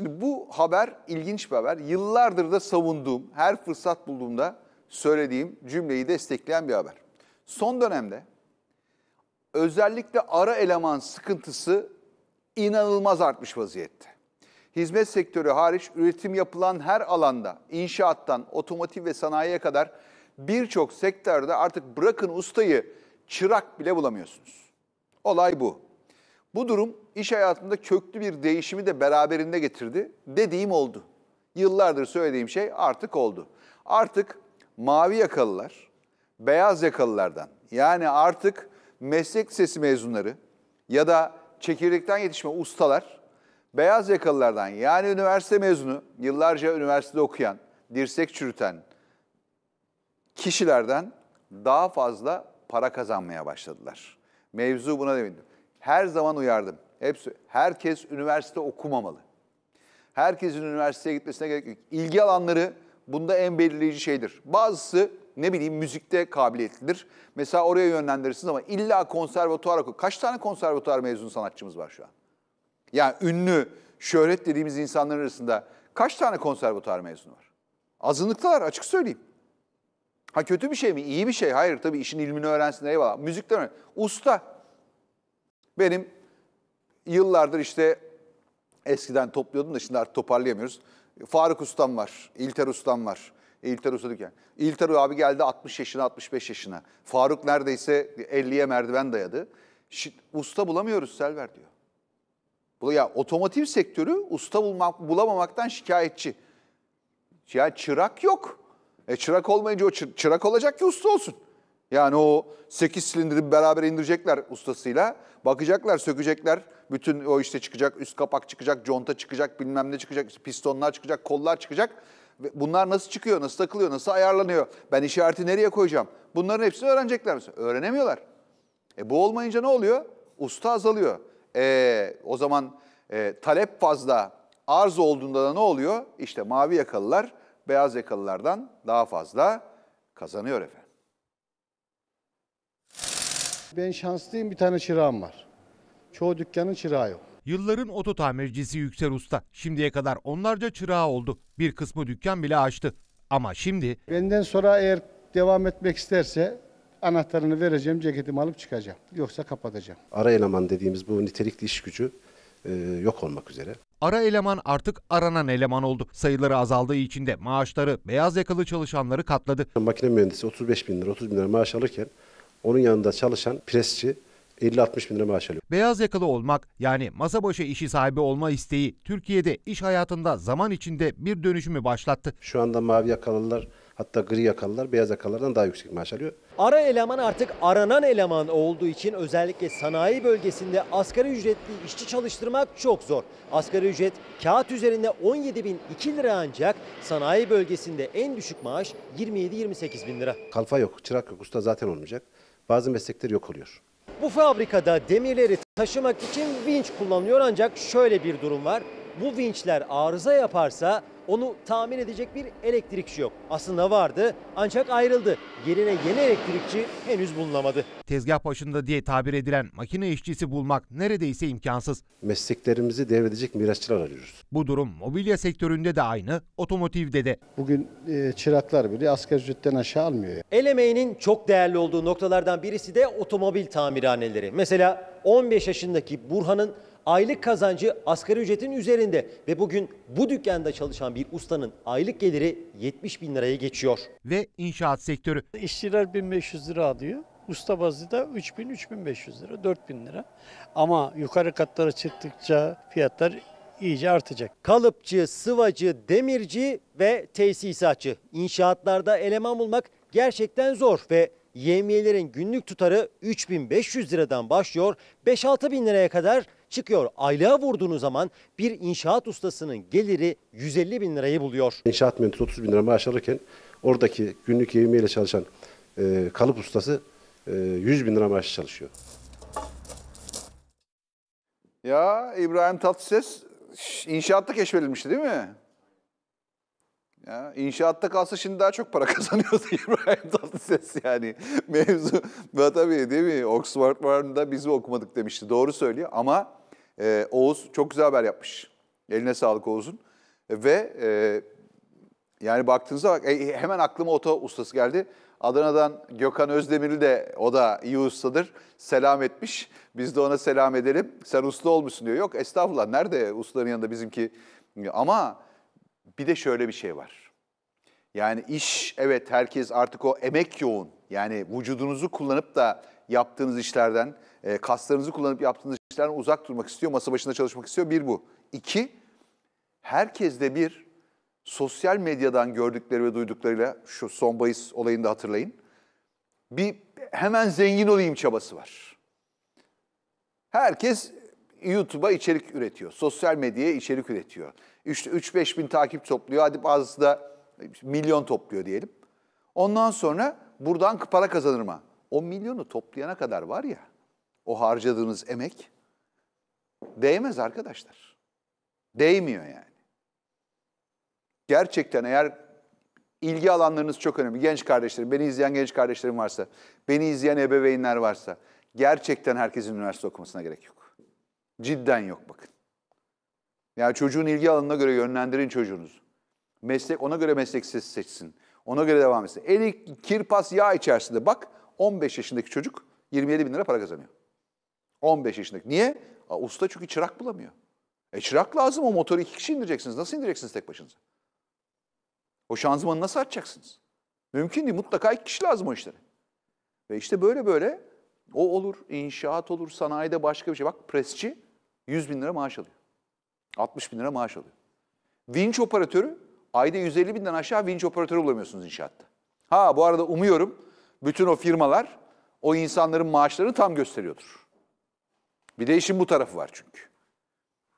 Şimdi bu haber ilginç bir haber. Yıllardır da savunduğum, her fırsat bulduğumda söylediğim cümleyi destekleyen bir haber. Son dönemde özellikle ara eleman sıkıntısı inanılmaz artmış vaziyette. Hizmet sektörü hariç üretim yapılan her alanda, inşaattan otomotiv ve sanayiye kadar birçok sektörde artık bırakın ustayı çırak bile bulamıyorsunuz. Olay bu. Bu durum iş hayatında köklü bir değişimi de beraberinde getirdi. Dediğim oldu. Yıllardır söylediğim şey artık oldu. Artık mavi yakalılar, beyaz yakalılardan yani artık meslek lisesi mezunları ya da çekirdekten yetişme ustalar beyaz yakalılardan yani üniversite mezunu, yıllarca üniversitede okuyan, dirsek çürüten kişilerden daha fazla para kazanmaya başladılar. Mevzu buna devindim her zaman uyardım. Hepsi, herkes üniversite okumamalı. Herkesin üniversiteye gitmesine gerek yok. İlgi alanları bunda en belirleyici şeydir. Bazısı ne bileyim müzikte kabiliyetlidir. Mesela oraya yönlendirirsiniz ama illa konservatuar oku. Kaç tane konservatuar mezunu sanatçımız var şu an? Yani ünlü, şöhret dediğimiz insanların arasında kaç tane konservatuar mezunu var? Azınlıklar açık söyleyeyim. Ha kötü bir şey mi? İyi bir şey. Hayır tabii işin ilmini öğrensin eyvallah. Müzikten öğren. Usta. Benim yıllardır işte eskiden topluyordum da şimdi artık toparlayamıyoruz. Faruk Ustam var, İlter Ustam var. İlter Usta yani. İlter abi geldi 60 yaşına, 65 yaşına. Faruk neredeyse 50'ye merdiven dayadı. usta bulamıyoruz Selver diyor. Bu ya otomotiv sektörü usta bulmak, bulamamaktan şikayetçi. Ya çırak yok. E çırak olmayınca o çırak olacak ki usta olsun. Yani o 8 silindiri beraber indirecekler ustasıyla. Bakacaklar, sökecekler. Bütün o işte çıkacak, üst kapak çıkacak, conta çıkacak, bilmem ne çıkacak, pistonlar çıkacak, kollar çıkacak. Bunlar nasıl çıkıyor, nasıl takılıyor, nasıl ayarlanıyor? Ben işareti nereye koyacağım? Bunların hepsini öğrenecekler mi? Öğrenemiyorlar. E bu olmayınca ne oluyor? Usta azalıyor. E, o zaman e, talep fazla, arz olduğunda da ne oluyor? İşte mavi yakalılar beyaz yakalılardan daha fazla kazanıyor efendim. Ben şanslıyım bir tane çırağım var. Çoğu dükkanın çırağı yok. Yılların oto tamircisi Yüksel Usta. Şimdiye kadar onlarca çırağı oldu. Bir kısmı dükkan bile açtı. Ama şimdi... Benden sonra eğer devam etmek isterse anahtarını vereceğim, ceketimi alıp çıkacağım. Yoksa kapatacağım. Ara eleman dediğimiz bu nitelikli iş gücü e, yok olmak üzere. Ara eleman artık aranan eleman oldu. Sayıları azaldığı için de maaşları beyaz yakalı çalışanları katladı. Makine mühendisi 35 bin lira, 30 bin lira maaş alırken onun yanında çalışan presçi 50-60 bin lira maaş alıyor. Beyaz yakalı olmak yani masa başı işi sahibi olma isteği Türkiye'de iş hayatında zaman içinde bir dönüşümü başlattı. Şu anda mavi yakalılar hatta gri yakalılar beyaz yakalılardan daha yüksek maaş alıyor. Ara eleman artık aranan eleman olduğu için özellikle sanayi bölgesinde asgari ücretli işçi çalıştırmak çok zor. Asgari ücret kağıt üzerinde 17.002 lira ancak sanayi bölgesinde en düşük maaş 27-28 bin lira. Kalfa yok, çırak yok, usta zaten olmayacak bazı meslekler yok oluyor. Bu fabrikada demirleri taşımak için vinç kullanılıyor ancak şöyle bir durum var. Bu vinçler arıza yaparsa onu tamir edecek bir elektrikçi yok. Aslında vardı ancak ayrıldı. Yerine yeni elektrikçi henüz bulunamadı. Tezgah başında diye tabir edilen makine işçisi bulmak neredeyse imkansız. Mesleklerimizi devredecek mirasçılar arıyoruz. Bu durum mobilya sektöründe de aynı, otomotivde de. Bugün e, çıraklar bile asgari ücretten aşağı almıyor. Yani. El emeğinin çok değerli olduğu noktalardan birisi de otomobil tamirhaneleri. Mesela 15 yaşındaki Burhan'ın aylık kazancı asgari ücretin üzerinde ve bugün bu dükkanda çalışan bir ustanın aylık geliri 70 bin liraya geçiyor. Ve inşaat sektörü. İşçiler 1500 lira alıyor. Usta bazı da 3000-3500 lira, 4000 lira. Ama yukarı katlara çıktıkça fiyatlar iyice artacak. Kalıpçı, sıvacı, demirci ve tesisatçı. İnşaatlarda eleman bulmak gerçekten zor ve yemiyelerin günlük tutarı 3500 liradan başlıyor 5-6 bin liraya kadar çıkıyor. Aylığa vurduğunuz zaman bir inşaat ustasının geliri 150 bin lirayı buluyor. İnşaat mühendisi 30 bin lira maaş alırken oradaki günlük yevmiyeyle çalışan e, kalıp ustası e, 100 bin lira maaş çalışıyor. Ya İbrahim Tatlıses inşaatta keşfedilmişti değil mi? Ya inşaatta kalsa şimdi daha çok para kazanıyordu İbrahim Tatlıses yani. Mevzu da tabii değil mi? Oxford varında biz mi okumadık demişti. Doğru söylüyor ama e, Oğuz çok güzel haber yapmış. Eline sağlık Oğuz'un. Ve e, yani baktığınızda bak e, hemen aklıma oto ustası geldi. Adana'dan Gökhan Özdemir'i de o da iyi ustadır. Selam etmiş. Biz de ona selam edelim. Sen usta olmuşsun diyor. Yok estağfurullah nerede ustaların yanında bizimki. Ama bir de şöyle bir şey var. Yani iş evet herkes artık o emek yoğun. Yani vücudunuzu kullanıp da yaptığınız işlerden, e, kaslarınızı kullanıp yaptığınız işlerden uzak durmak istiyor. Masa başında çalışmak istiyor. Bir bu. İki, herkes de bir sosyal medyadan gördükleri ve duyduklarıyla şu son bahis olayını da hatırlayın. Bir hemen zengin olayım çabası var. Herkes YouTube'a içerik üretiyor. Sosyal medyaya içerik üretiyor. 3-5 bin takip topluyor. Hadi bazısı da milyon topluyor diyelim. Ondan sonra buradan para kazanır mı? O milyonu toplayana kadar var ya, o harcadığınız emek değmez arkadaşlar. Değmiyor yani. Gerçekten eğer ilgi alanlarınız çok önemli. Genç kardeşlerim, beni izleyen genç kardeşlerim varsa, beni izleyen ebeveynler varsa gerçekten herkesin üniversite okumasına gerek yok. Cidden yok bakın. Yani çocuğun ilgi alanına göre yönlendirin çocuğunuzu. Meslek ona göre meslek seçsin. Ona göre devam etsin. Eli kirpas yağ içerisinde bak 15 yaşındaki çocuk 27 bin lira para kazanıyor. 15 yaşındaki. Niye? A, usta çünkü çırak bulamıyor. E çırak lazım o motoru iki kişi indireceksiniz. Nasıl indireceksiniz tek başınıza? O şanzımanı nasıl açacaksınız? Mümkün değil. Mutlaka iki kişi lazım o işlere. Ve işte böyle böyle o olur, inşaat olur, sanayide başka bir şey. Bak presçi 100 bin lira maaş alıyor. 60 bin lira maaş alıyor. Vinç operatörü ayda 150 binden aşağı vinç operatörü bulamıyorsunuz inşaatta. Ha bu arada umuyorum bütün o firmalar o insanların maaşlarını tam gösteriyordur. Bir de işin bu tarafı var çünkü.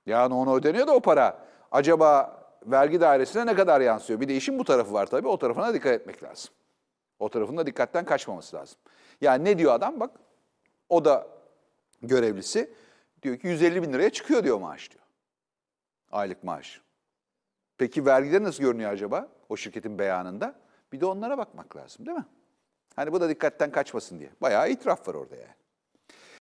Yani ona ödeniyor da o para. Acaba vergi dairesine ne kadar yansıyor? Bir de işin bu tarafı var tabii. O tarafına dikkat etmek lazım. O tarafında dikkatten kaçmaması lazım. Yani ne diyor adam? Bak o da görevlisi. Diyor ki 150 bin liraya çıkıyor diyor maaş diyor. Aylık maaş. Peki vergiler nasıl görünüyor acaba o şirketin beyanında? Bir de onlara bakmak lazım değil mi? Hani bu da dikkatten kaçmasın diye. Bayağı itiraf var orada yani.